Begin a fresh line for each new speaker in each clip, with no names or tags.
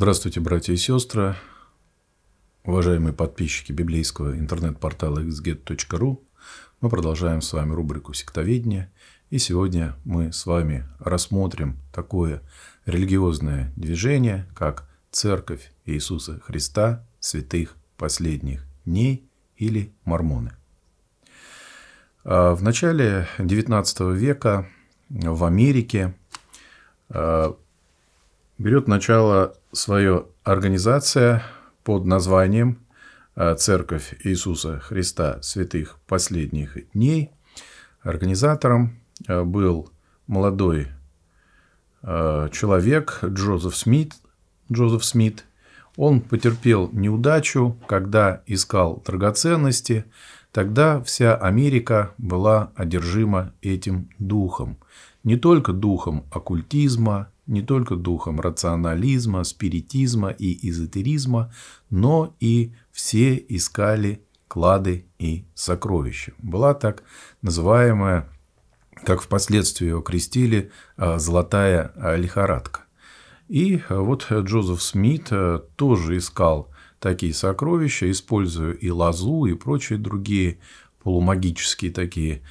Здравствуйте, братья и сестры, уважаемые подписчики библейского интернет-портала xget.ru. Мы продолжаем с вами рубрику «Сектоведение», и сегодня мы с вами рассмотрим такое религиозное движение, как Церковь Иисуса Христа Святых Последних Дней или Мормоны. А, в начале XIX века в Америке а, берет начало свою организация под названием э, Церковь Иисуса Христа Святых Последних Дней. Организатором э, был молодой э, человек Джозеф Смит. Джозеф Смит. Он потерпел неудачу, когда искал драгоценности. Тогда вся Америка была одержима этим духом. Не только духом оккультизма, не только духом рационализма, спиритизма и эзотеризма, но и все искали клады и сокровища. Была так называемая, как впоследствии ее крестили, а, «золотая а, лихорадка». И а, вот Джозеф Смит тоже искал такие сокровища, используя и лазу, и прочие другие полумагические такие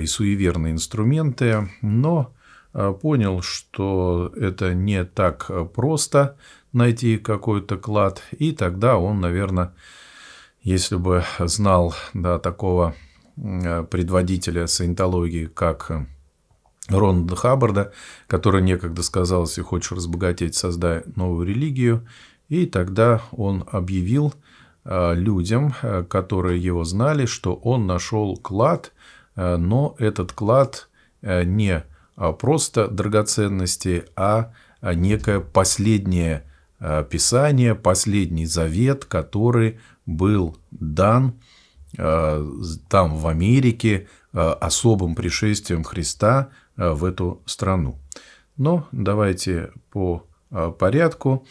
и суеверные инструменты, но Э, понял, что это не так просто найти какой-то клад, и тогда он, наверное, если бы знал да, такого э, предводителя саентологии, как э, Ронда Хаббарда, который некогда сказал, если хочешь разбогатеть, создай новую религию, и тогда он объявил людям, которые его знали, что он нашел клад, но этот клад не а, просто драгоценности, а, а некое последнее а, писание, последний завет, который был дан там, в Америке, особым пришествием Христа в эту страну. Но давайте по порядку.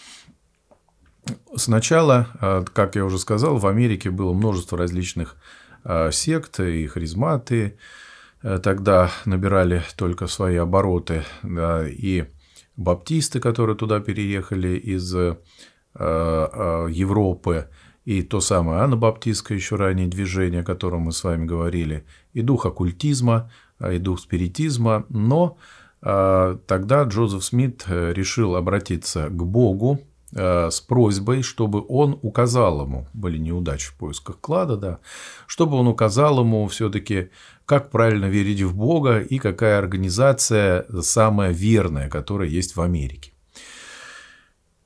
Сначала, как я уже сказал, в Америке было множество различных сект и харизматы, Э, тогда набирали только свои обороты, да, и баптисты, которые туда переехали из э, э, Европы, и то самое анабаптистское еще ранее движение, о котором мы с вами говорили, и дух оккультизма, э, и дух спиритизма, но э, тогда Джозеф Смит э, решил обратиться к Богу, с просьбой, чтобы он указал ему, были неудачи в поисках клада, да, чтобы он указал ему все-таки как правильно верить в Бога и какая организация самая верная, которая есть в Америке.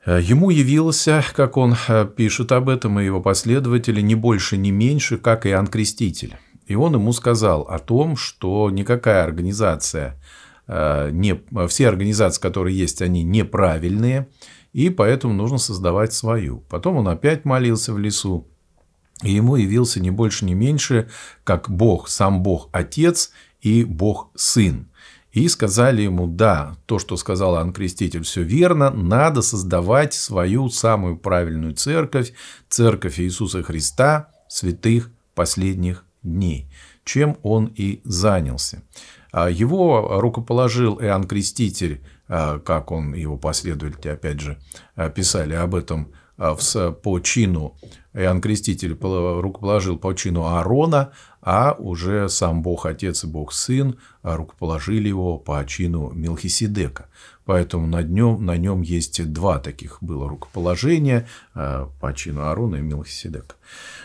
Э, ему явился, как он э, пишет об этом, и его последователи, не больше, не меньше, как Иоанн Креститель. И он ему сказал о том, что никакая организация, э, не, все организации, которые есть, они неправильные, и поэтому нужно создавать свою. Потом он опять молился в лесу, и ему явился не больше, не меньше, как Бог, сам Бог Отец и Бог Сын. И сказали ему, да, то, что сказал Иоанн Креститель, все верно, надо создавать свою самую правильную церковь, церковь Иисуса Христа, святых последних дней, чем он и занялся. А его рукоположил Иоанн Креститель, а, как он, его последователи, опять же, а, писали об этом по чину Иоанн Креститель рукоположил по чину Аарона, а уже сам Бог Отец и Бог Сын а, рукоположили его по чину Мелхиседека. Поэтому на, днем, на нем есть два таких было рукоположения а, по чину Аарона и Мелхиседека.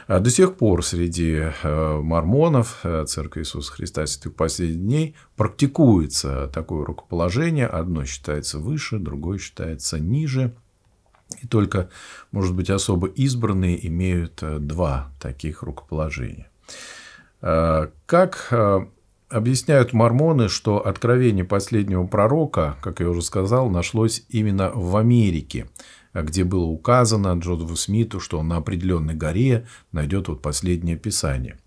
А, до сих пор среди мормонов Церкви Иисуса Христа Святых Последних Дней практикуется такое рукоположение. Одно считается выше, другое считается ниже – и только, может быть, особо избранные имеют э, два таких рукоположения. Э, как э, объясняют мормоны, что откровение последнего пророка, как я уже сказал, нашлось именно в Америке, где было указано Джозефу Смиту, что он на определенной горе найдет вот последнее писание.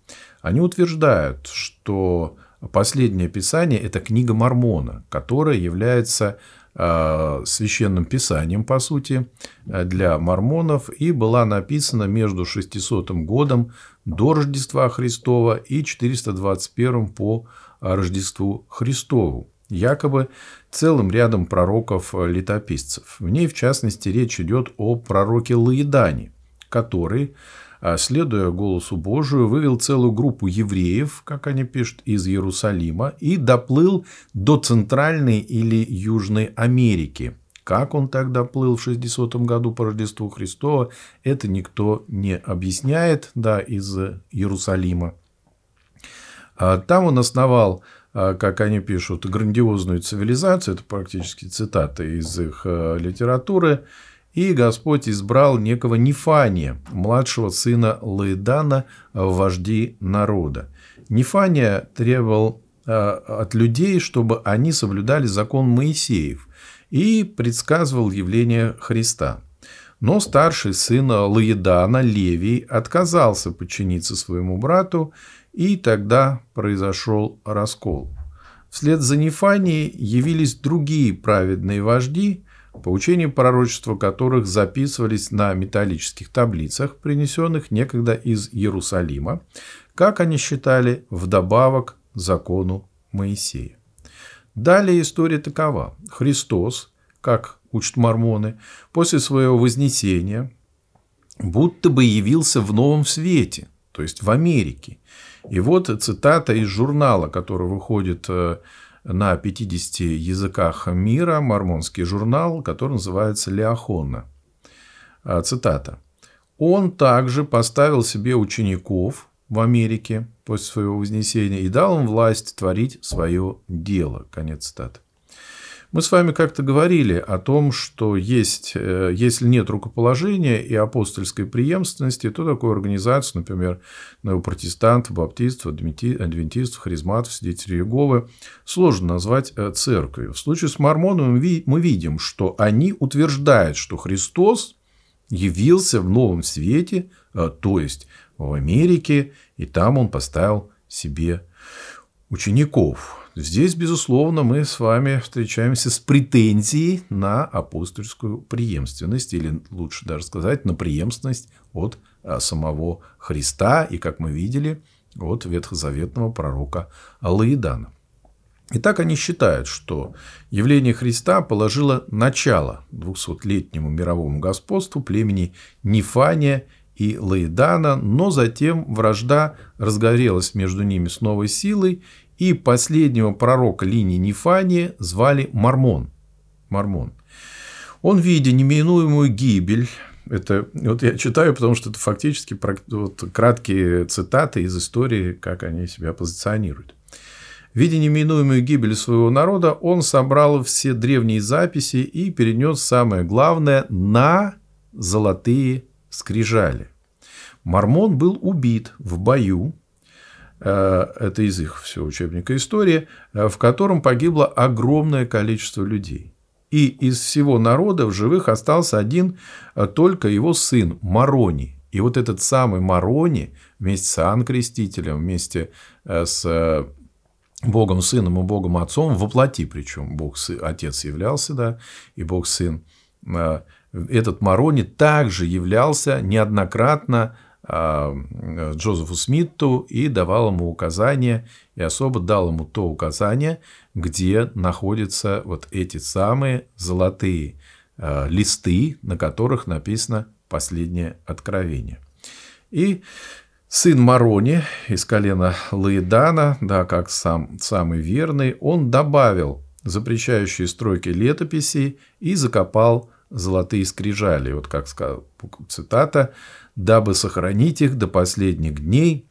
Они утверждают, что последнее писание – это книга мормона, которая является Э, священным писанием, по сути, э, для мормонов и была написана между 600 годом до Рождества Христова и 421 по Рождеству Христову, якобы целым рядом пророков-летописцев. Э, в ней, в частности, речь идет о пророке Лаидане, который а, следуя голосу Божию, вывел целую группу евреев, как они пишут, из Иерусалима и доплыл до Центральной или Южной Америки. Как он тогда плыл в 60 году по Рождеству Христова, это никто не объясняет, да, из Иерусалима. А, там он основал а, как они пишут, грандиозную цивилизацию, это практически цитаты из их литературы, и Господь избрал некого Нефания, младшего сына Лаидана, вожди народа. Нефания требовал а, от людей, чтобы они соблюдали закон Моисеев, и предсказывал явление Христа. Но старший сын Лаедана, Левий, отказался подчиниться своему брату, и тогда произошел раскол. Вслед за Нефанией явились другие праведные вожди – по учению пророчества которых записывались на металлических таблицах, принесенных некогда из Иерусалима, как они считали, вдобавок закону Моисея. Далее история такова. Христос, как учат мормоны, после своего вознесения будто бы явился в новом свете, то есть в Америке. И вот цитата из журнала, который выходит э, на 50 языках мира мормонский журнал, который называется «Леохона». А, цитата. «Он также поставил себе учеников в Америке после своего вознесения и дал им власть творить свое дело». Конец цитаты. Мы с вами как-то говорили о том, что есть, э, если нет рукоположения и апостольской преемственности, то такую организацию, например, протестантов, баптистов, адвентистов, харизматов, свидетелей Иеговы, сложно назвать э, церковью. В случае с мормонами мы видим, что они утверждают, что Христос явился в новом свете, э, то есть в Америке, и там он поставил себе учеников. Здесь, безусловно, мы с вами встречаемся с претензией на апостольскую преемственность, или лучше даже сказать, на преемственность от а, самого Христа и, как мы видели, от ветхозаветного пророка Алаидана. Итак, они считают, что явление Христа положило начало 200-летнему мировому господству племени Нифания и Лаидана, но затем вражда разгорелась между ними с новой силой, и последнего пророка линии Нефании звали Мормон. Мормон. Он, видя неминуемую гибель, это вот я читаю, потому что это фактически вот, краткие цитаты из истории, как они себя позиционируют. Видя неминуемую гибель своего народа, он собрал все древние записи и перенес самое главное на золотые скрижали. Мормон был убит в бою Э, это из их все учебника истории, э, в котором погибло огромное количество людей. И из всего народа в живых остался один э, только его сын Марони. И вот этот самый Марони вместе с Иоанн Крестителем, вместе с Богом Сыном и Богом Отцом, воплоти причем, Бог Отец являлся, да, и Бог Сын, этот Марони также являлся неоднократно Э, Джозефу Смиту и давал ему указания, и особо дал ему то указание, где находятся вот эти самые золотые э, листы, на которых написано «Последнее откровение». И сын Марони из колена Лаидана, да, как сам, самый верный, он добавил запрещающие стройки летописи и закопал золотые скрижали. Вот как сказал цитата, дабы сохранить их до последних дней,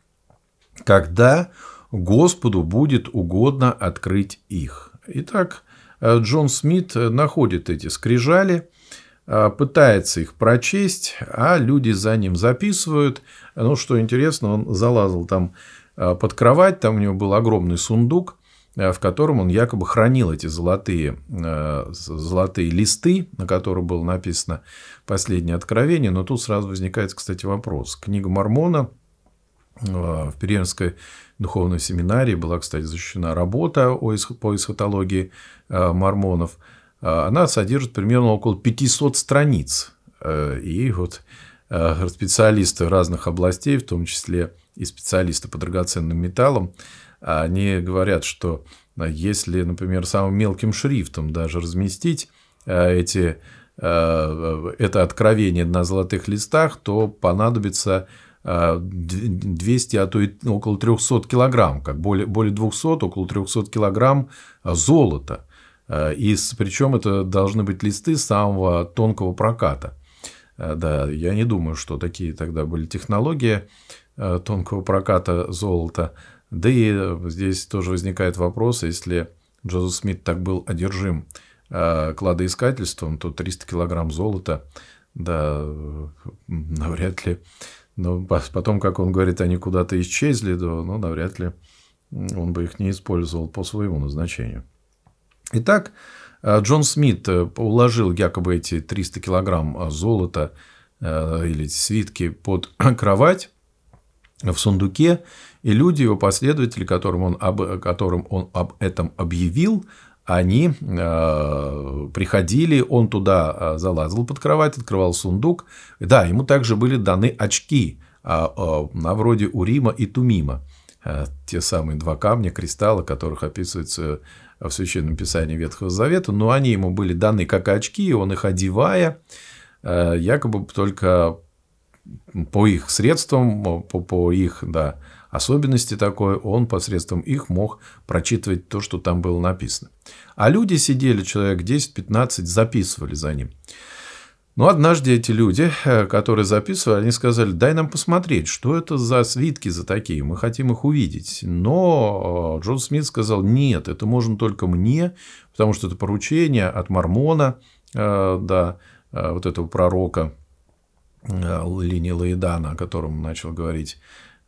когда Господу будет угодно открыть их. Итак, э, Джон Смит э, находит эти скрижали, э, пытается их прочесть, а люди за ним записывают. Ну, что интересно, он залазил там под кровать, там у него был огромный сундук – Э, в котором он якобы хранил эти золотые, э, золотые листы, на которых было написано «Последнее откровение». Но тут сразу возникает, кстати, вопрос. Книга Мормона э, в Перенской духовной семинарии была, кстати, защищена работа по эсхатологии мормонов. Она содержит примерно около 500 страниц. И вот специалисты разных областей, в том числе и специалисты по драгоценным металлам, они говорят, что э, если, например, самым мелким шрифтом даже разместить э, эти, э, это откровение на золотых листах, то понадобится 200, а то и около 300 килограмм, как более, более 200, около 300 килограмм золота. И причем это должны быть листы самого тонкого проката. Да, я не думаю, что такие тогда были технологии тонкого проката золота. Да и э, здесь тоже возникает вопрос, если Джозеф Смит так был одержим э, кладоискательством, то 300 килограмм золота, да, навряд ли. Но потом, как он говорит, они куда-то исчезли, да, ну, навряд ли он бы их не использовал по своему назначению. Итак, э, Джон Смит уложил якобы эти 300 килограмм золота или свитки под кровать, в сундуке, и люди, его последователи, которым он об, которым он об этом объявил, они э, приходили, он туда э, залазил под кровать, открывал сундук. Да, ему также были даны очки, а, э, на вроде Урима и Тумима. Те самые два камня, кристалла, которых описывается в Священном Писании Ветхого Завета. Но они ему были даны как очки, и он их одевая, якобы только по их средствам, по, по их да, особенности такой, он посредством их мог прочитывать то, что там было написано. А люди сидели, человек 10-15, записывали за ним. Но однажды эти люди, э, которые записывали, они сказали, дай нам посмотреть, что это за свитки за такие, мы хотим их увидеть. Но э, Джон Смит сказал, нет, это можно только мне, потому что это поручение от Мормона, э, да, вот этого пророка, Э, линии Лаидана, о котором начал говорить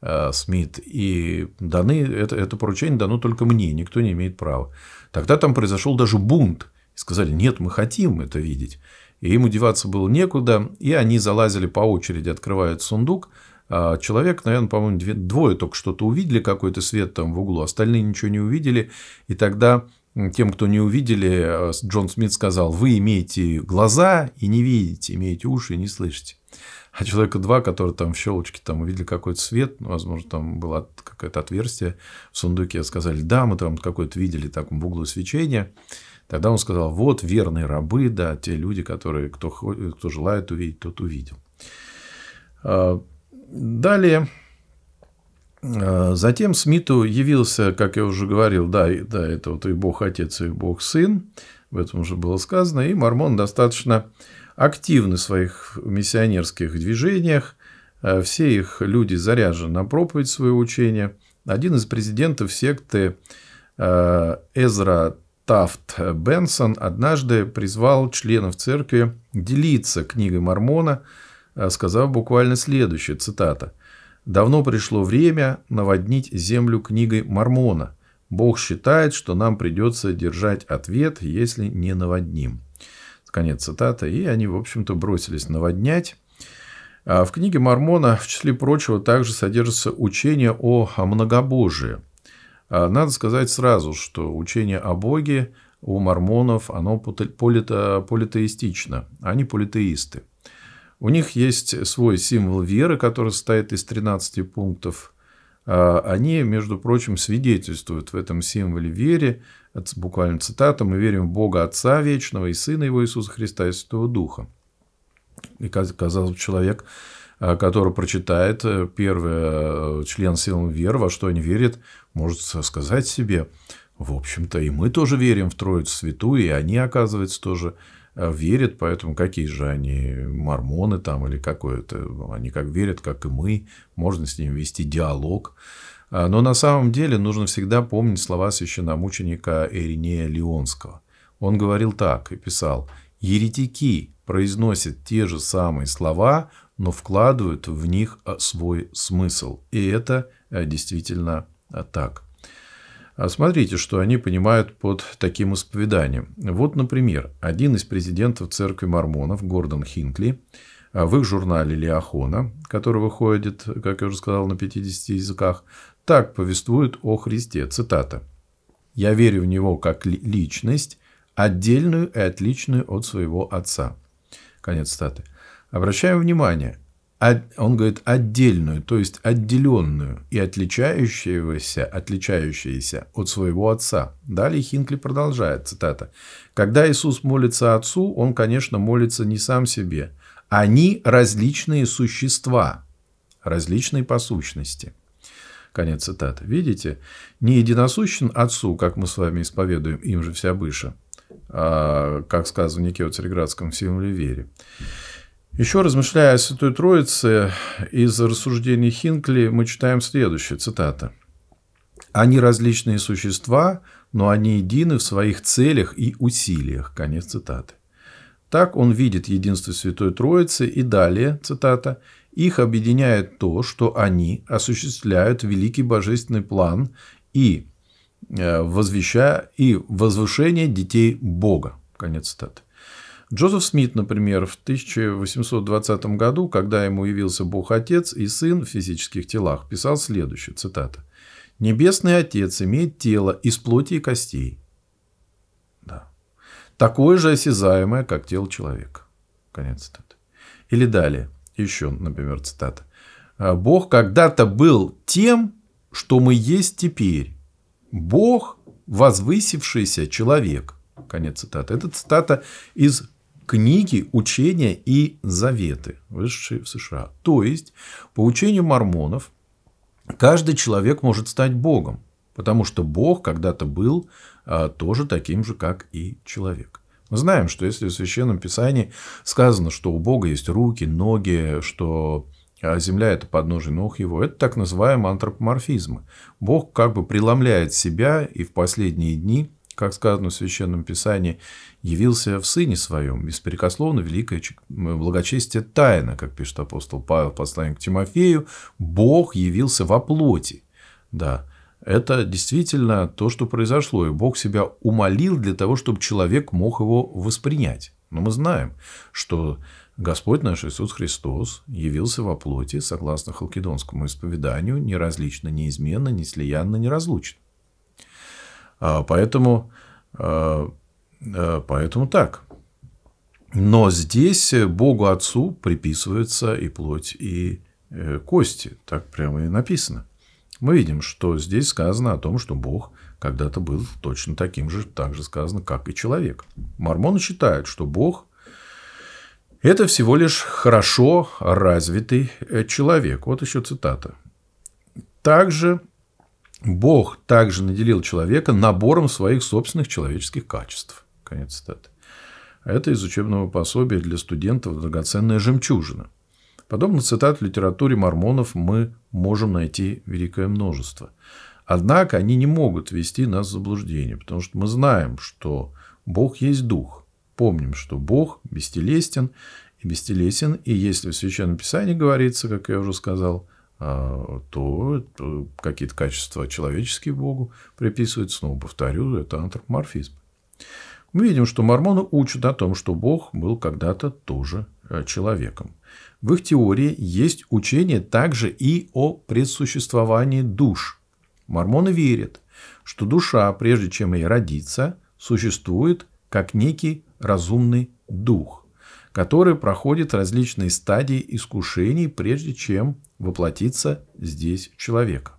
э, Смит, и даны, это, это поручение дано только мне, никто не имеет права. Тогда там произошел даже бунт. И сказали, нет, мы хотим это видеть. И им удеваться было некуда, и они залазили по очереди, открывают сундук. А человек, наверное, по-моему, двое только что-то увидели, какой-то свет там в углу, остальные ничего не увидели. И тогда тем, кто не увидели, э, Джон Смит сказал, вы имеете глаза и не видите, имеете уши и не слышите. А человека два, который там в щелочке там увидели какой-то свет, ну, возможно, там было какое-то отверстие в сундуке, сказали, да, мы там какое-то видели так, в углу свечения. Тогда он сказал, вот верные рабы, да, те люди, которые, кто, э, кто желает увидеть, тот увидел. А, далее а, затем Смиту явился, как я уже говорил, да, да, это вот и Бог Отец, и Бог Сын, в этом уже было сказано, и Мормон достаточно активны в своих миссионерских движениях, а, все их люди заряжены на проповедь своего учения. Один из президентов секты а, Эзра Тафт Бенсон однажды призвал членов церкви делиться книгой Мормона, сказав буквально следующее, цитата – Давно пришло время наводнить землю книгой Мормона. Бог считает, что нам придется держать ответ, если не наводним. Конец цитаты. И они, в общем-то, бросились наводнять. А в книге Мормона, в числе прочего, также содержится учение о многобожии. А надо сказать сразу, что учение о Боге у мормонов оно полито, политеистично. Они а политеисты. У них есть свой символ веры, который состоит из 13 пунктов. А, они, между прочим, свидетельствуют в этом символе веры. буквально цитата, «Мы верим в Бога Отца Вечного и Сына Его Иисуса Христа и Святого Духа». И, казалось бы, человек, а, который прочитает э, первый э, член символа веры, во что он верит, может сказать себе, в общем-то, и мы тоже верим в Троицу Святую, и они, оказывается, тоже верят Э, верят, поэтому какие же они, мормоны там или какое-то, они как верят, как и мы, можно с ними вести диалог. А, но на самом деле нужно всегда помнить слова священномученика Иринея Леонского. Он говорил так и писал, «Еретики произносят те же самые слова, но вкладывают в них а, свой смысл». И это э, действительно а, так. А Смотрите, что они понимают под таким исповеданием. Вот, например, один из президентов церкви мормонов, Гордон Хинкли, а в их журнале «Леохона», который выходит, как я уже сказал, на 50 языках, так повествует о Христе. Цитата. «Я верю в Него как личность, отдельную и отличную от своего Отца». Конец цитаты. Обращаем внимание, он говорит отдельную, то есть отделенную и отличающуюся, отличающуюся от своего отца. Далее Хинкли продолжает, цитата. «Когда Иисус молится отцу, он, конечно, молится не сам себе. Они различные существа, различные по сущности». Конец цитаты. Видите, не единосущен отцу, как мы с вами исповедуем, им же вся быша, а, как сказано в Никео Цареградском, в силу вере еще размышляя о Святой Троице, из рассуждений Хинкли мы читаем следующее, цитата. «Они различные существа, но они едины в своих целях и усилиях». Конец цитаты. Так он видит единство Святой Троицы и далее, цитата, «их объединяет то, что они осуществляют великий божественный план и, э, возвещая, и возвышение детей Бога». Конец цитаты. Джозеф Смит, например, в 1820 году, когда ему явился Бог-Отец и Сын в физических телах, писал следующее, цитата. «Небесный Отец имеет тело из плоти и костей, да. такое же осязаемое, как тело человека». Конец цитаты. Или далее, еще, например, цитата. «А «Бог когда-то был тем, что мы есть теперь. Бог – возвысившийся человек». Конец цитаты. Это цитата из книги, учения и заветы, вышедшие в США. То есть, по учению мормонов, каждый человек может стать Богом, потому что Бог когда-то был а, тоже таким же, как и человек. Мы знаем, что если в Священном Писании сказано, что у Бога есть руки, ноги, что а, земля – это подножие ног его, это так называемый антропоморфизм. Бог как бы преломляет себя и в последние дни – как сказано в Священном Писании, явился в Сыне Своем, беспрекословно великое благочестие тайна, как пишет апостол Павел, посланник к Тимофею, Бог явился во плоти. Да, это действительно то, что произошло, и Бог себя умолил для того, чтобы человек мог его воспринять. Но мы знаем, что Господь наш Иисус Христос явился во плоти, согласно халкидонскому исповеданию, неразлично, неизменно, неслиянно, неразлучно. А, поэтому, а, а, поэтому так. Но здесь Богу Отцу приписывается и плоть, и э, кости. Так прямо и написано. Мы видим, что здесь сказано о том, что Бог когда-то был точно таким же, так же сказано, как и человек. Мормоны считают, что Бог – это всего лишь хорошо развитый э, человек. Вот еще цитата. Также Бог также наделил человека набором своих собственных человеческих качеств. Конец цитаты. Это из учебного пособия для студентов «Драгоценная жемчужина». Подобных цитат в литературе мормонов мы можем найти великое множество. Однако они не могут ввести нас в заблуждение, потому что мы знаем, что Бог есть Дух. Помним, что Бог бестелесен и бестелесен, и если в Священном Писании говорится, как я уже сказал, а, то э, какие-то качества человеческие Богу приписывают. Снова повторю, это антропоморфизм. Мы видим, что мормоны учат о том, что Бог был когда-то тоже э, человеком. В их теории есть учение также и о предсуществовании душ. Мормоны верят, что душа, прежде чем ей родиться, существует как некий разумный дух который проходит различные стадии искушений, прежде чем воплотиться здесь человек.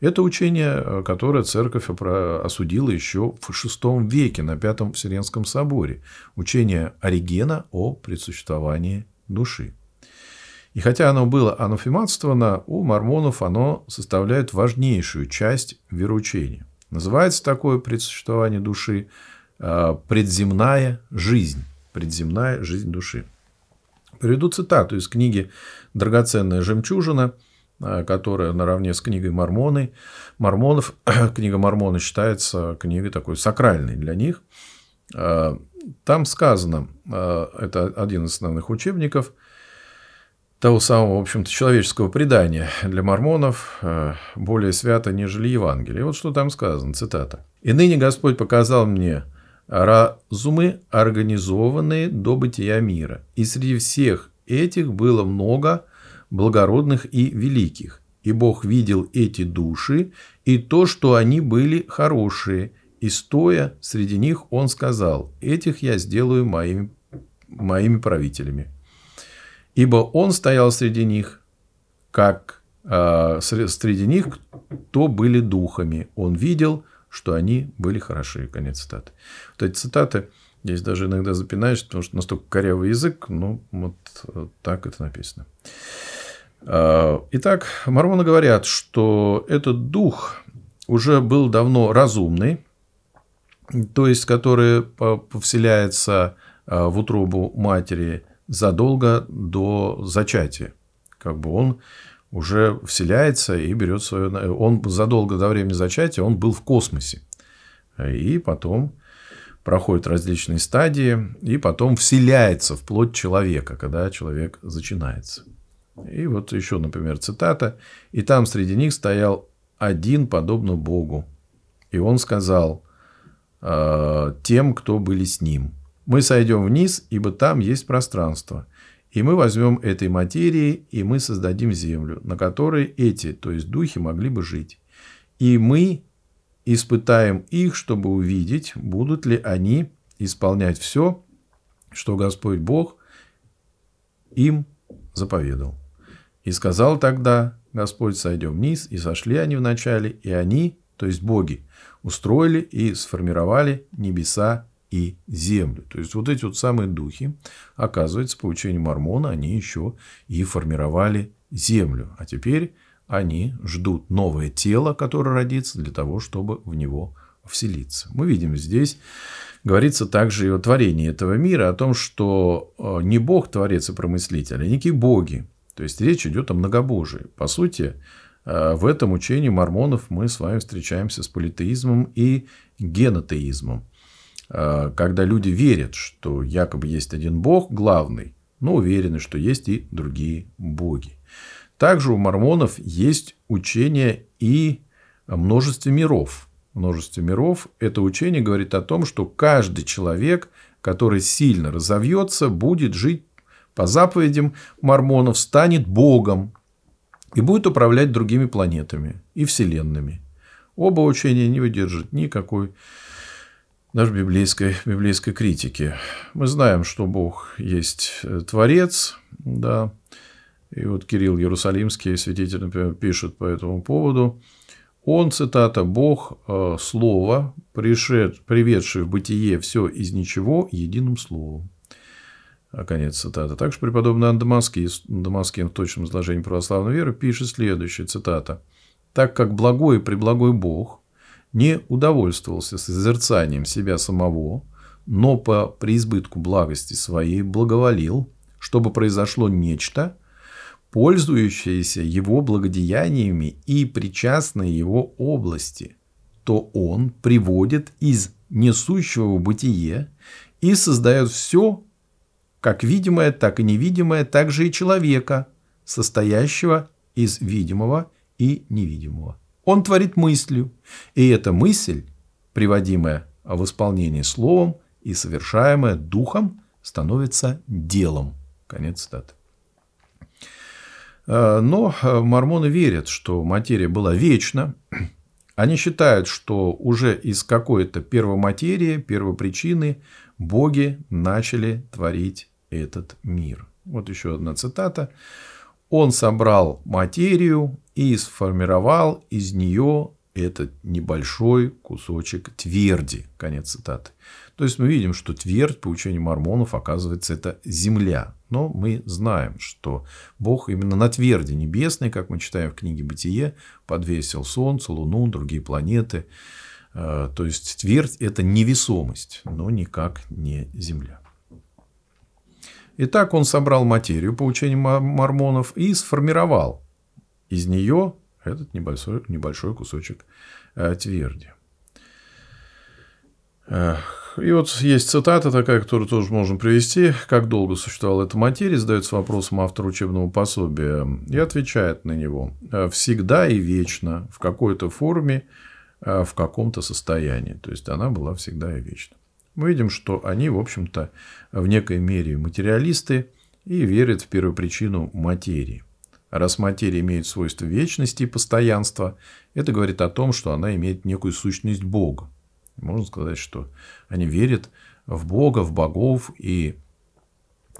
Это учение, э, которое церковь осудила еще в VI веке на Пятом Вселенском соборе. Учение Оригена о предсуществовании души. И хотя оно было анафематствовано, у мормонов оно составляет важнейшую часть вероучения. Называется такое предсуществование души э, предземная жизнь предземная жизнь души. Приведу цитату из книги «Драгоценная жемчужина», а, которая наравне с книгой Мормоны, Мормонов, книга Мормона считается книгой такой сакральной для них. А, там сказано, а, это один из основных учебников того самого, в общем-то, человеческого предания для мормонов более свято, нежели Евангелие. И вот что там сказано, цитата. «И ныне Господь показал мне разумы, организованные до бытия мира. И среди всех этих было много благородных и великих. И Бог видел эти души, и то, что они были хорошие. И стоя среди них, Он сказал, «Этих я сделаю моими, моими правителями». Ибо Он стоял среди них, как э, среди них, кто были духами. Он видел что они были хороши. Конец цитаты. Вот эти цитаты, здесь даже иногда запинаешься, потому что настолько корявый язык, ну, вот э, так это написано. А, итак, мормоны говорят, что этот дух уже был давно разумный, то есть, который повселяется а, в утробу матери задолго до зачатия. Как бы он уже вселяется и берет свое... Он задолго до времени зачатия, он был в космосе. И потом проходит различные стадии, и потом вселяется в плоть человека, когда человек зачинается. И вот еще, например, цитата. «И там среди них стоял один, подобно Богу. И он сказал э, тем, кто были с ним, мы сойдем вниз, ибо там есть пространство, и мы возьмем этой материи, и мы создадим землю, на которой эти, то есть духи, могли бы жить. И мы испытаем их, чтобы увидеть, будут ли они исполнять все, что Господь Бог им заповедал. И сказал тогда Господь, сойдем вниз, и сошли они вначале, и они, то есть боги, устроили и сформировали небеса и землю. То есть вот эти вот самые духи, оказывается, по учению Мормона, они еще и формировали землю. А теперь они ждут новое тело, которое родится, для того, чтобы в него вселиться. Мы видим здесь, говорится также и о творении этого мира, о том, что э, не Бог творец и промыслитель, а некие боги. То есть речь идет о многобожии. По сути, э, в этом учении мормонов мы с вами встречаемся с политеизмом и генотеизмом. Э, когда люди верят, что якобы есть один бог главный, но уверены, что есть и другие боги. Также у мормонов есть учение и множестве миров. Множество миров – это учение говорит о том, что каждый человек, который сильно разовьется, будет жить по заповедям мормонов, станет богом и будет управлять другими планетами и вселенными. Оба учения не выдержат никакой даже библейской, библейской критики. Мы знаем, что Бог есть э, Творец, да, и вот Кирилл Иерусалимский, святитель, например, пишет по этому поводу. Он, цитата, «Бог э, Слово, пришед, приведший в бытие все из ничего единым словом». А конец цитата. Также преподобный Андамаский, Андамаскин в точном изложении православной веры пишет следующее, цитата. «Так как благой и преблагой Бог – не удовольствовался созерцанием себя самого, но по преизбытку благости своей благоволил, чтобы произошло нечто, пользующееся его благодеяниями и причастное его области, то он приводит из несущего бытие и создает все, как видимое, так и невидимое, также и человека, состоящего из видимого и невидимого. Он творит мыслью, и эта мысль, приводимая в исполнение словом и совершаемая духом, становится делом. Конец цитаты. Э, но э, мормоны верят, что материя была вечна. Они считают, что уже из какой-то первоматерии, первопричины боги начали творить этот мир. Вот еще одна цитата. Он собрал материю и сформировал из нее этот небольшой кусочек тверди. Конец цитаты. То есть мы видим, что твердь по учению мормонов, оказывается, это земля. Но мы знаем, что Бог именно на тверди небесной, как мы читаем в книге «Бытие», подвесил Солнце, Луну, другие планеты. Э, то есть твердь – это невесомость, но никак не земля. Итак, он собрал материю по учению мормонов и сформировал из нее этот небольшой, небольшой кусочек э, тверди. И вот есть цитата такая, которую тоже можем привести. «Как долго существовала эта материя?» задается вопросом автора учебного пособия и отвечает на него. «Э, «Всегда и вечно, в какой-то форме, э, в каком-то состоянии». То есть, она была всегда и вечно мы видим, что они, в общем-то, в некой мере материалисты и верят в первую причину материи. раз материя имеет свойство вечности и постоянства, это говорит о том, что она имеет некую сущность Бога. Можно сказать, что они верят в Бога, в богов и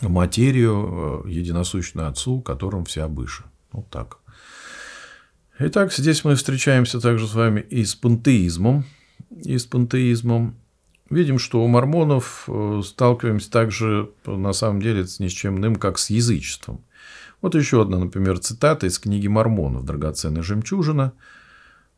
в материю, э, единосущную Отцу, которым вся быша. Вот так. Итак, здесь мы встречаемся также с вами и с пантеизмом, и с пантеизмом, видим, что у мормонов э, сталкиваемся также, на самом деле, с ничемным, как с язычеством. Вот еще одна, например, цитата из книги мормонов «Драгоценная жемчужина».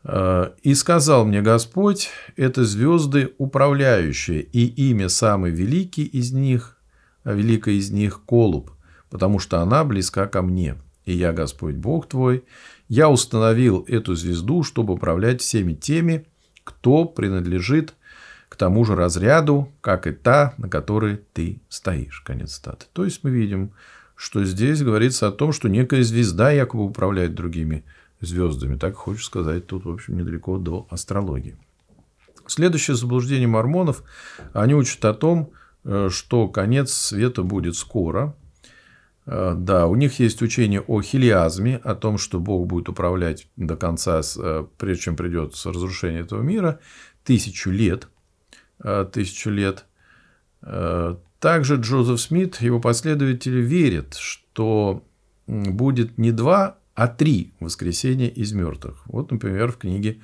«Э, «И сказал мне Господь, это звезды управляющие, и имя самый великий из них, а великая из них – Колуб, потому что она близка ко мне, и я Господь Бог твой, я установил эту звезду, чтобы управлять всеми теми, кто принадлежит к тому же разряду, как и та, на которой ты стоишь. Конец статы. То есть мы видим, что здесь говорится о том, что некая звезда якобы управляет другими звездами. Так хочешь сказать, тут, в общем, недалеко до астрологии. Следующее заблуждение мормонов. Они учат о том, э, что конец света будет скоро. Э, да, у них есть учение о хилиазме, о том, что Бог будет управлять до конца, э, прежде чем придет разрушение этого мира, тысячу лет – Э, тысячу лет. Э, также Джозеф Смит, его последователи верят, что будет не два, а три воскресения из мертвых. Вот, например, в книге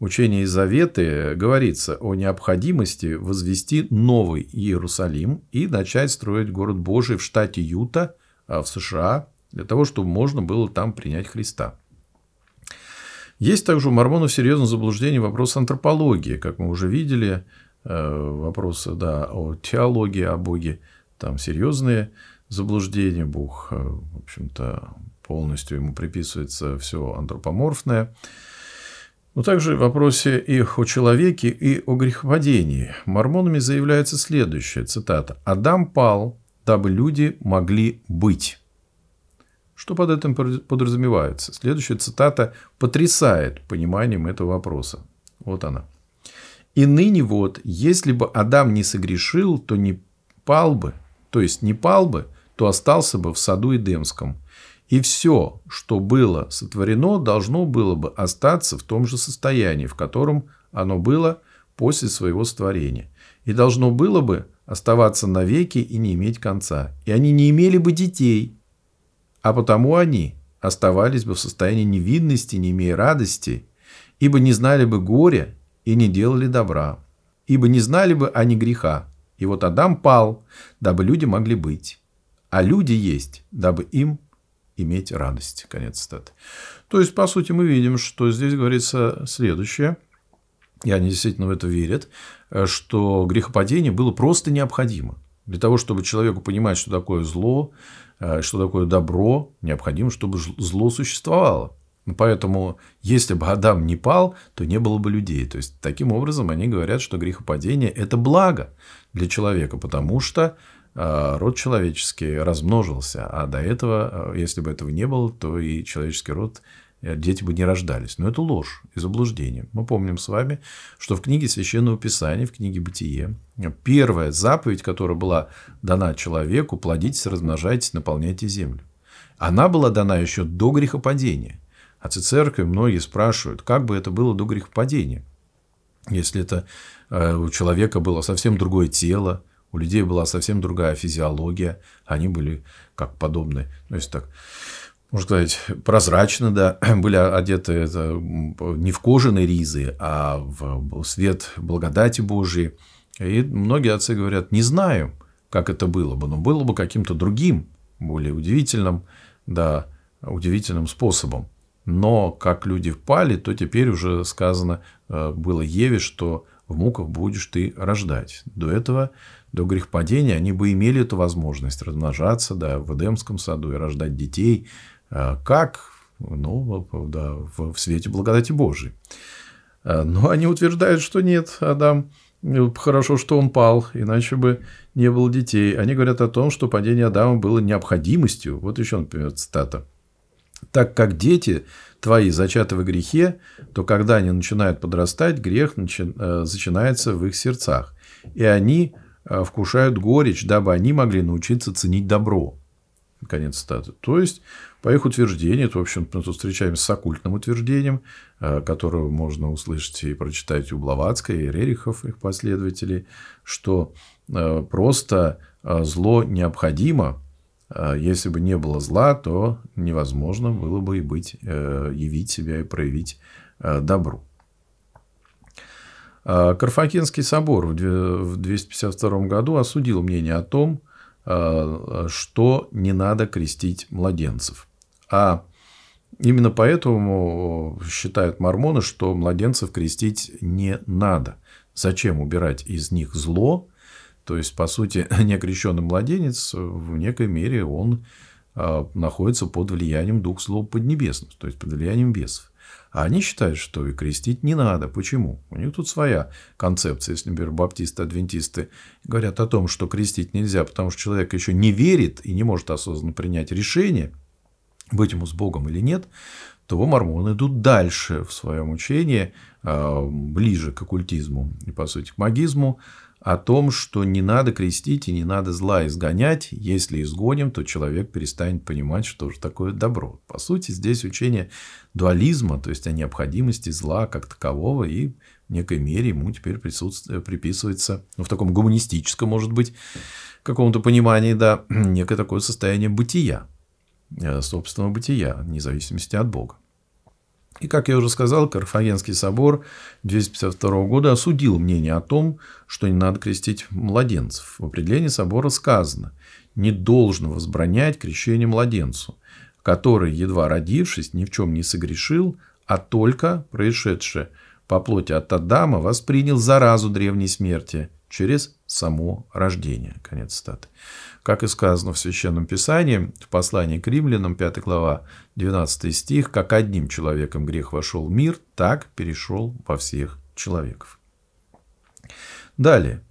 «Учение и заветы» говорится о необходимости возвести новый Иерусалим и начать строить город Божий в штате Юта, а, в США, для того, чтобы можно было там принять Христа. Есть также у мормонов серьезное заблуждение вопрос антропологии. Как мы уже видели, Э, вопросы да, о теологии, о Боге, там серьезные заблуждения. Бог, э, в общем-то, полностью ему приписывается все антропоморфное. Но также в вопросе и о человеке, и о грехопадении. Мормонами заявляется следующее, цитата. «Адам пал, дабы люди могли быть». Что под этим подразумевается? Следующая цитата потрясает пониманием этого вопроса. Вот она. И ныне вот, если бы Адам не согрешил, то не пал бы, то есть не пал бы, то остался бы в саду Эдемском. И все, что было сотворено, должно было бы остаться в том же состоянии, в котором оно было после своего створения. И должно было бы оставаться навеки и не иметь конца. И они не имели бы детей. А потому они оставались бы в состоянии невинности, не имея радости, ибо не знали бы горя и не делали добра, ибо не знали бы они греха. И вот Адам пал, дабы люди могли быть. А люди есть, дабы им иметь радость. Конец цитаты. То есть, по сути, мы видим, что здесь говорится следующее, и они действительно в это верят, э, что грехопадение было просто необходимо. Для того, чтобы человеку понимать, что такое зло, э, что такое добро, необходимо, чтобы зло существовало. Ну, поэтому, если бы Адам не пал, то не было бы людей. То есть, таким образом, они говорят, что грехопадение – это благо для человека, потому что а, род человеческий размножился, а до этого, а, если бы этого не было, то и человеческий род э, дети бы не рождались. Но это ложь и заблуждение. Мы помним с вами, что в книге Священного Писания, в книге Бытие, первая заповедь, которая была дана человеку – плодитесь, размножайтесь, наполняйте землю. Она была дана еще до грехопадения – Отцы а церкви, многие спрашивают, как бы это было до грехопадения. Если это э, у человека было совсем другое тело, у людей была совсем другая физиология, они были как подобные, ну, если так можно сказать, прозрачно, да, были одеты это, не в кожаные ризы, а в свет благодати Божией. И многие отцы говорят, не знаю, как это было бы, но было бы каким-то другим, более удивительным, да, удивительным способом но как люди впали, то теперь уже сказано э, было Еве, что в муках будешь ты рождать. До этого, до грехопадения, они бы имели эту возможность размножаться да, в Эдемском саду и рождать детей. Э, как? Ну, да, в свете благодати Божией. Э, но они утверждают, что нет, Адам Хорошо, что он пал, иначе бы не было детей. Они говорят о том, что падение Адама было необходимостью. Вот еще, например, цитата. Так как дети твои зачаты в грехе, то когда они начинают подрастать, грех начинается э, в их сердцах. И они э, вкушают горечь, дабы они могли научиться ценить добро. Конец цитаты. То есть, по их утверждению, это, в общем, мы тут встречаемся с оккультным утверждением, э, которое можно услышать и прочитать у Блаватской, и Рерихов, их последователей, что просто зло необходимо, а если бы не было зла, то невозможно было бы и быть, э, явить себя и проявить э, добру. А Карфакенский собор в 252 году осудил мнение о том, э, что не надо крестить младенцев. А именно поэтому считают мормоны, что младенцев крестить не надо. Зачем убирать из них зло, то есть, по сути, неокрещенный младенец э, в некой мере он а, находится под влиянием дух слов поднебесных, то есть под влиянием бесов. А они считают, что и крестить не надо. Почему? У них тут своя концепция. Если, например, баптисты, адвентисты говорят о том, что крестить нельзя, потому что человек еще не верит и не может осознанно принять решение, быть ему с Богом или нет, то мормоны идут дальше в своем учении, а, ближе к оккультизму и, по сути, к магизму, о том, что не надо крестить и не надо зла изгонять. Если изгоним, то человек перестанет понимать, что же такое добро. По сути, здесь учение дуализма, то есть о необходимости зла как такового, и в некой мере ему теперь э, приписывается, ну, в таком гуманистическом, может быть, каком-то понимании, да, некое такое состояние бытия, э, собственного бытия, независимости от Бога. И, как я уже сказал, Карфагенский собор 252 года осудил мнение о том, что не надо крестить младенцев. В определении собора сказано, не должно возбранять крещение младенцу, который, едва родившись, ни в чем не согрешил, а только происшедшее по плоти от Адама воспринял заразу древней смерти через само рождение. Конец цитаты. Как и сказано в Священном Писании, в послании к римлянам, 5 глава, 12 стих, «Как одним человеком грех вошел в мир, так перешел во всех человеков». Далее.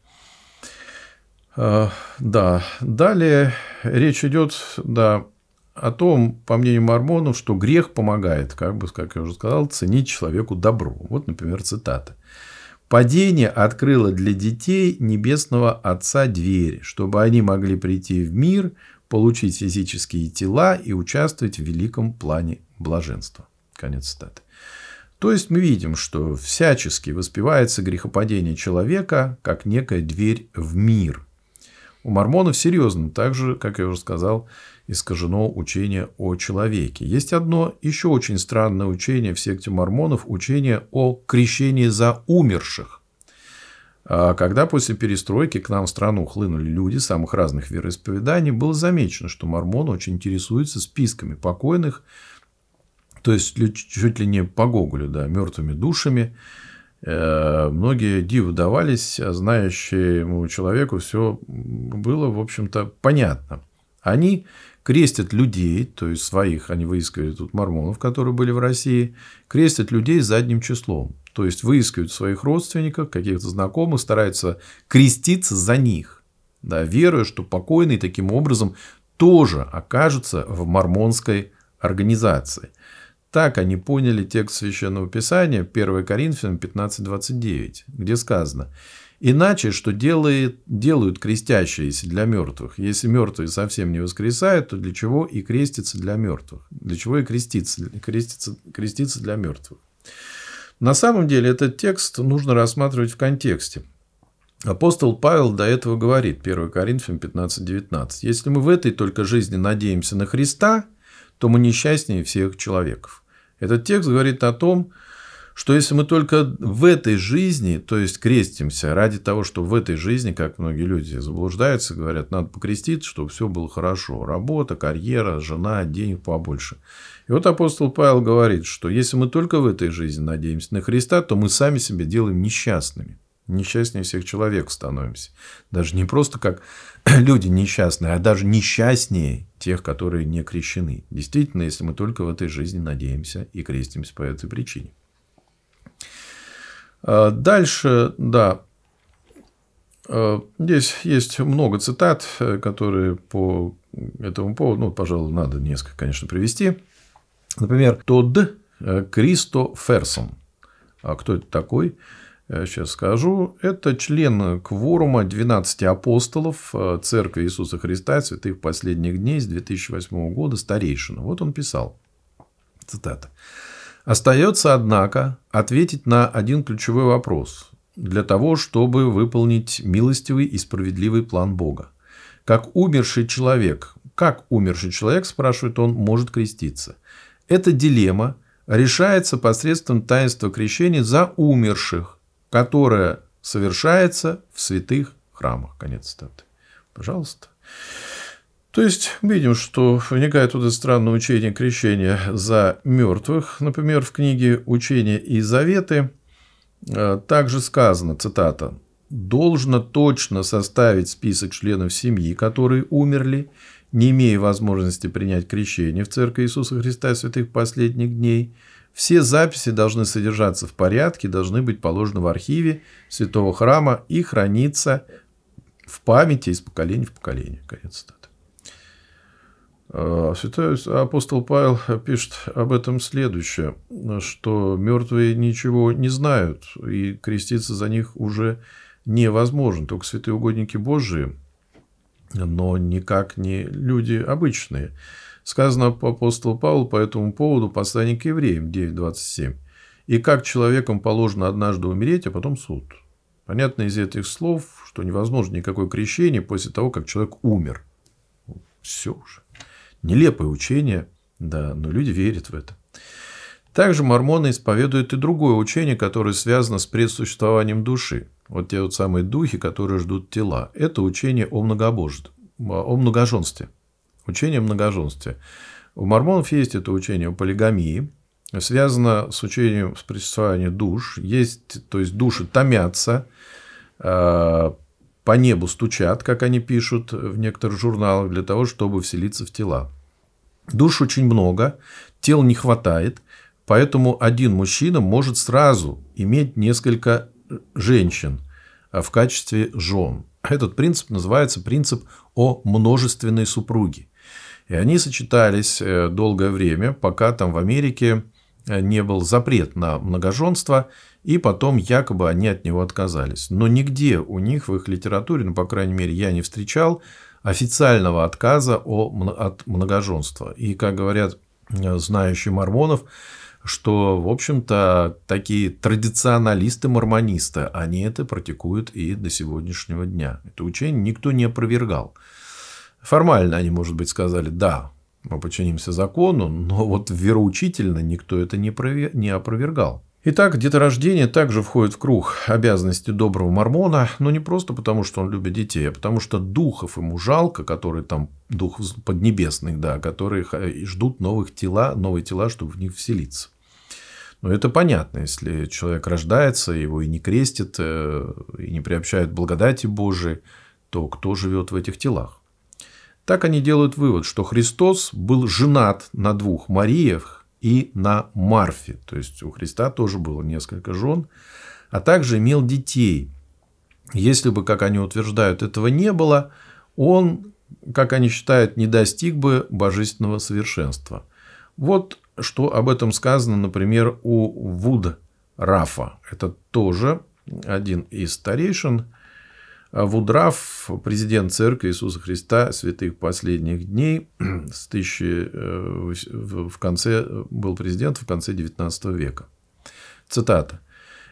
А, да, далее речь идет да, о том, по мнению Мормонов, что грех помогает, как бы, как я уже сказал, ценить человеку добро. Вот, например, цитата. Падение открыло для детей Небесного Отца двери, чтобы они могли прийти в мир, получить физические тела и участвовать в великом плане блаженства. Конец цитаты. То есть мы видим, что всячески воспевается грехопадение человека как некая дверь в мир – у мормонов серьезно, так же, как я уже сказал, искажено учение о человеке. Есть одно еще очень странное учение в секте мормонов – учение о крещении за умерших. А, когда после перестройки к нам в страну хлынули люди самых разных вероисповеданий, было замечено, что мормоны очень интересуются списками покойных, то есть чуть ли не по Гоголю, да, мертвыми душами, Э, многие див давались, а знающему человеку все было, в общем-то, понятно. Они крестят людей, то есть своих, они выискивают тут мормонов, которые были в России, крестят людей задним числом. То есть выискивают своих родственников, каких-то знакомых, стараются креститься за них, да, веруя, что покойный таким образом тоже окажется в мормонской организации. Так они поняли текст Священного Писания 1 Коринфянам 15.29, где сказано «Иначе, что делает, делают крестящиеся для мертвых? Если мертвые совсем не воскресают, то для чего и креститься для мертвых? Для чего и креститься, креститься, креститься для мертвых?» На самом деле этот текст нужно рассматривать в контексте. Апостол Павел до этого говорит, 1 Коринфянам 15.19, «Если мы в этой только жизни надеемся на Христа, – то мы несчастнее всех человеков. Этот текст говорит о том, что если мы только в этой жизни, то есть крестимся ради того, что в этой жизни, как многие люди заблуждаются, говорят, надо покреститься, чтобы все было хорошо. Работа, карьера, жена, денег побольше. И вот апостол Павел говорит, что если мы только в этой жизни надеемся на Христа, то мы сами себя делаем несчастными несчастнее всех человек становимся. Даже не просто как люди несчастные, а даже несчастнее тех, которые не крещены. Действительно, если мы только в этой жизни надеемся и крестимся по этой причине. А, дальше, да, а, здесь есть много цитат, э, которые по этому поводу, ну, пожалуй, надо несколько, конечно, привести. Например, Тодд э, Кристо Ферсон. А кто это такой? сейчас э, скажу, это член кворума 12 апостолов э, Церкви Иисуса Христа и святых последних дней с 2008 года, старейшина. Вот он писал, цитата. «Остается, однако, ответить на один ключевой вопрос для того, чтобы выполнить милостивый и справедливый план Бога. Как умерший человек, как умерший человек, спрашивает он, может креститься? Эта дилемма решается посредством таинства крещения за умерших, которое совершается в святых храмах. Конец цитаты. Пожалуйста. То есть, видим, что вникает туда странное учение крещения за мертвых. Например, в книге «Учения и заветы» а, также сказано, цитата, «должно точно составить список членов семьи, которые умерли, не имея возможности принять крещение в Церкви Иисуса Христа святых последних дней, все записи должны содержаться в порядке, должны быть положены в архиве святого храма и храниться в памяти из поколения в поколение. Конец цитаты. А, Святой апостол Павел пишет об этом следующее, что мертвые ничего не знают, и креститься за них уже невозможно. Только святые угодники Божии, но никак не люди обычные – Сказано по апостолу Павлу по этому поводу Посланник евреям 9.27. «И как человеком положено однажды умереть, а потом суд». Понятно из этих слов, что невозможно никакое крещение после того, как человек умер. Все уже. Нелепое учение, да, но люди верят в это. Также мормоны исповедуют и другое учение, которое связано с предсуществованием души. Вот те вот самые духи, которые ждут тела. Это учение о многобожестве, о многоженстве – Учение о многоженстве. У мормонов есть это учение о полигамии, связано с учением с существованием душ. Есть, то есть души томятся, э, по небу стучат, как они пишут в некоторых журналах, для того, чтобы вселиться в тела. Душ очень много, тел не хватает, поэтому один мужчина может сразу иметь несколько женщин э, в качестве жен. Этот принцип называется принцип о множественной супруге. И они сочетались э, долгое время, пока там в Америке э, не был запрет на многоженство, и потом якобы они от него отказались. Но нигде у них в их литературе, ну, по крайней мере, я не встречал официального отказа от многоженства. И, как говорят э, знающие мормонов, что, в общем-то, такие традиционалисты-мормонисты, они это практикуют и до сегодняшнего дня. Это учение никто не опровергал. Формально они, может быть, сказали, да, мы подчинимся закону, но вот вероучительно никто это не, провер... не опровергал. Итак, деторождение также входит в круг обязанностей доброго мормона, но не просто потому, что он любит детей, а потому что духов ему жалко, которые там, духов поднебесных, да, которые э, ждут новых тела, новые тела, чтобы в них вселиться. Но это понятно, если человек рождается, его и не крестит, э, и не приобщают благодати Божией, то кто живет в этих телах? Так они делают вывод, что Христос был женат на двух Мариях и на Марфе. То есть у Христа тоже было несколько жен, а также имел детей. Если бы, как они утверждают, этого не было, он, как они считают, не достиг бы божественного совершенства. Вот что об этом сказано, например, у Вуд Рафа. Это тоже один из старейшин – а Вудрав, президент Церкви Иисуса Христа святых последних дней, с тысячи, э, в конце, э, был президент в конце XIX века. Цитата.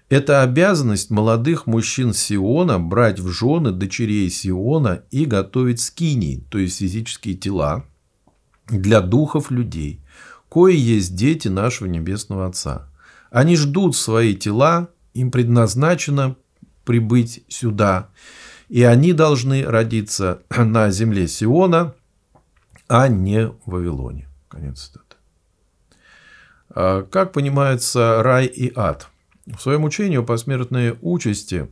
«Это обязанность молодых мужчин Сиона брать в жены дочерей Сиона и готовить скинии, то есть физические тела, для духов людей, Кои есть дети нашего Небесного Отца. Они ждут свои тела, им предназначено прибыть сюда, и они должны родиться на земле Сиона, а не в Вавилоне. Конец цитаты. А, как понимается рай и ад? В своем учении о посмертной участи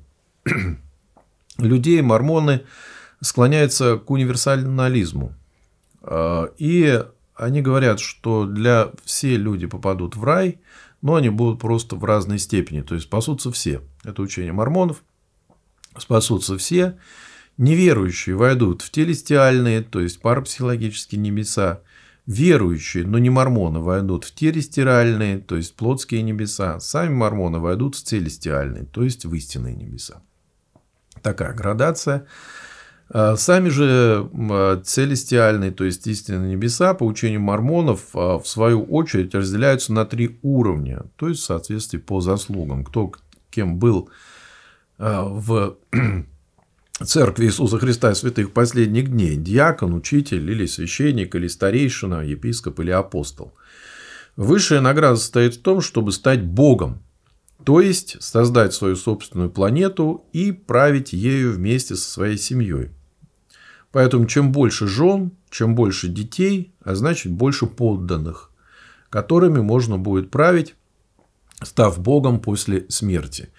людей мормоны склоняются к универсализму. А, и они говорят, что для все люди попадут в рай, но они будут просто в разной степени, то есть спасутся все. Это учение мормонов – спасутся все, неверующие войдут в телестиальные, то есть парапсихологические небеса, верующие, но не мормоны, войдут в телестиральные, то есть плотские небеса, сами мормоны войдут в целестиальные, то есть в истинные небеса. Такая градация. А, сами же а, целестиальные, то есть истинные небеса, по учению мормонов, а, в свою очередь разделяются на три уровня, то есть в соответствии по заслугам. Кто кем был Э, в Церкви Иисуса Христа и святых последних дней – диакон, учитель или священник, или старейшина, епископ или апостол. Высшая награда состоит в том, чтобы стать Богом, то есть создать свою собственную планету и править ею вместе со своей семьей. Поэтому чем больше жен, чем больше детей, а значит больше подданных, которыми можно будет править, став Богом после смерти.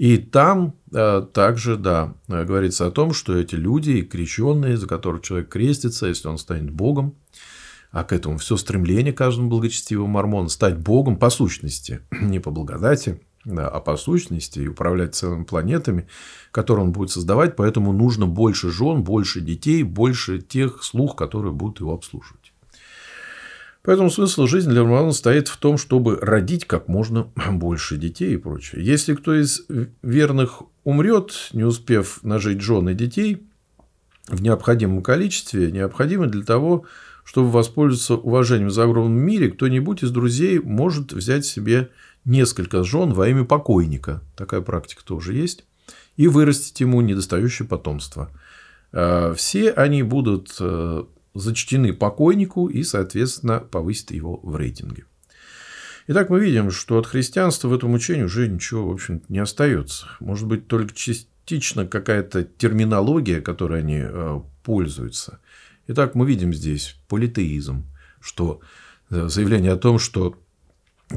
И там э, также, да, э, говорится о том, что эти люди и крещенные, за которых человек крестится, если он станет Богом, а к этому все стремление каждому благочестивому мормону стать Богом по сущности, не по благодати, да, а по сущности и управлять целыми планетами, которые он будет создавать, поэтому нужно больше жен, больше детей, больше тех слух, которые будут его обслуживать. Поэтому смысл жизни для Рамадана стоит в том, чтобы родить как можно больше детей и прочее. Если кто из верных умрет, не успев нажить жен и детей в необходимом количестве, необходимо для того, чтобы воспользоваться уважением в огромном мире, кто-нибудь из друзей может взять себе несколько жен во имя покойника. Такая практика тоже есть. И вырастить ему недостающее потомство. А, все они будут э, зачтены покойнику и, соответственно, повысит его в рейтинге. Итак, мы видим, что от христианства в этом учении уже ничего, в общем не остается. Может быть, только частично какая-то терминология, которой они э, пользуются. Итак, мы видим здесь политеизм, что э, заявление о том, что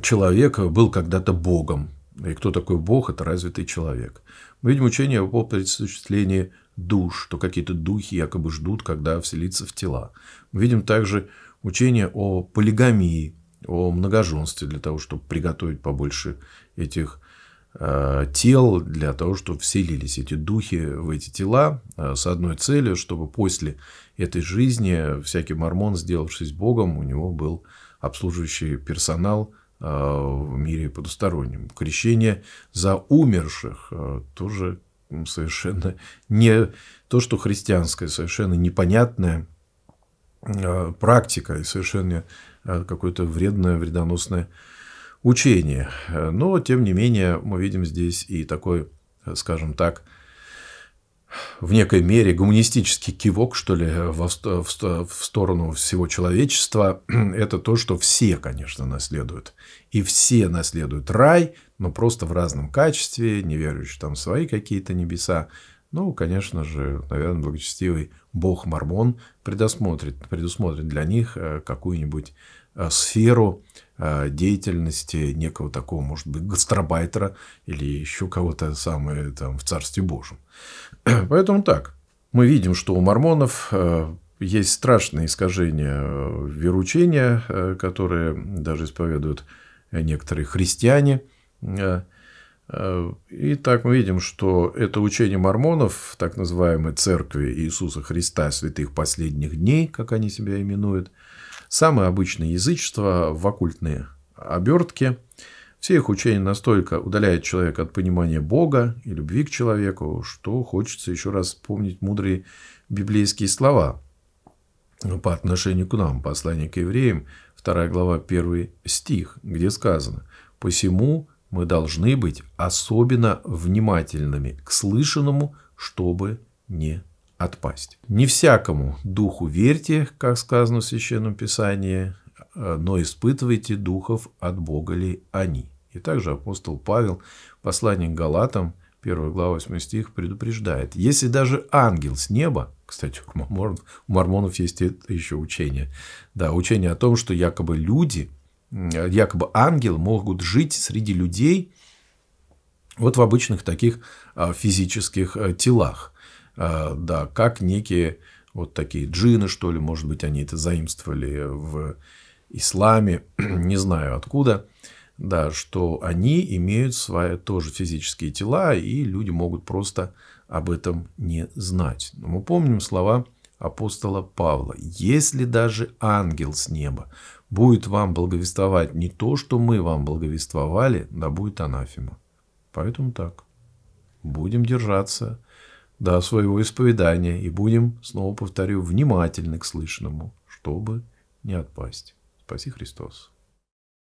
человек был когда-то Богом. И кто такой Бог? Это развитый человек. Мы видим учение о предосуществлении душ, что какие-то духи якобы ждут, когда вселится в тела. Мы видим также учение о полигамии, о многоженстве для того, чтобы приготовить побольше этих э, тел, для того, чтобы вселились эти духи в эти тела э, с одной целью, чтобы после этой жизни всякий мормон, сделавшись Богом, у него был обслуживающий персонал э, в мире потустороннем. Крещение за умерших тоже совершенно не то, что христианская, совершенно непонятная а, практика и совершенно а, какое-то вредное, вредоносное учение. Э, но, тем не менее, мы видим здесь и такой, э, скажем так, в некой мере гуманистический кивок, что ли, в, сторону всего человечества, это то, что все, конечно, наследуют. И все наследуют рай, но просто в разном качестве, не верующие там свои какие-то небеса. Ну, конечно же, наверное, благочестивый бог Мормон предусмотрит, предусмотрит для них э, какую-нибудь э, сферу э, деятельности некого такого, может быть, гастробайтера или еще кого-то самое там в Царстве Божьем. Поэтому так. Мы видим, что у мормонов э, есть страшные искажения э, веручения, э, которые даже исповедуют некоторые христиане. И так мы видим, что это учение мормонов, так называемой церкви Иисуса Христа святых последних дней, как они себя именуют, самое обычное язычество в оккультные обертки – все их учения настолько удаляют человека от понимания Бога и любви к человеку, что хочется еще раз вспомнить мудрые библейские слова ну, по отношению к нам, послание к евреям, 2 глава, 1 стих, где сказано «Посему мы должны быть особенно внимательными к слышанному, чтобы не отпасть. Не всякому духу верьте, как сказано в Священном Писании, э, но испытывайте духов, от Бога ли они. И также апостол Павел, посланник Галатам, 1 глава 8 стих, предупреждает. Если даже ангел с неба, кстати, у мормонов, у мормонов есть это еще учение, да, учение о том, что якобы люди, якобы ангел могут жить среди людей вот в обычных таких а, физических а, телах, а, да, как некие вот такие джины, что ли, может быть, они это заимствовали в исламе, не знаю откуда – да, что они имеют свои тоже физические тела, и люди могут просто об этом не знать. Но мы помним слова апостола Павла. «Если даже ангел с неба будет вам благовествовать не то, что мы вам благовествовали, да будет анафема». Поэтому так. Будем держаться до своего исповедания и будем, снова повторю, внимательны к слышанному, чтобы не отпасть. Спаси Христос.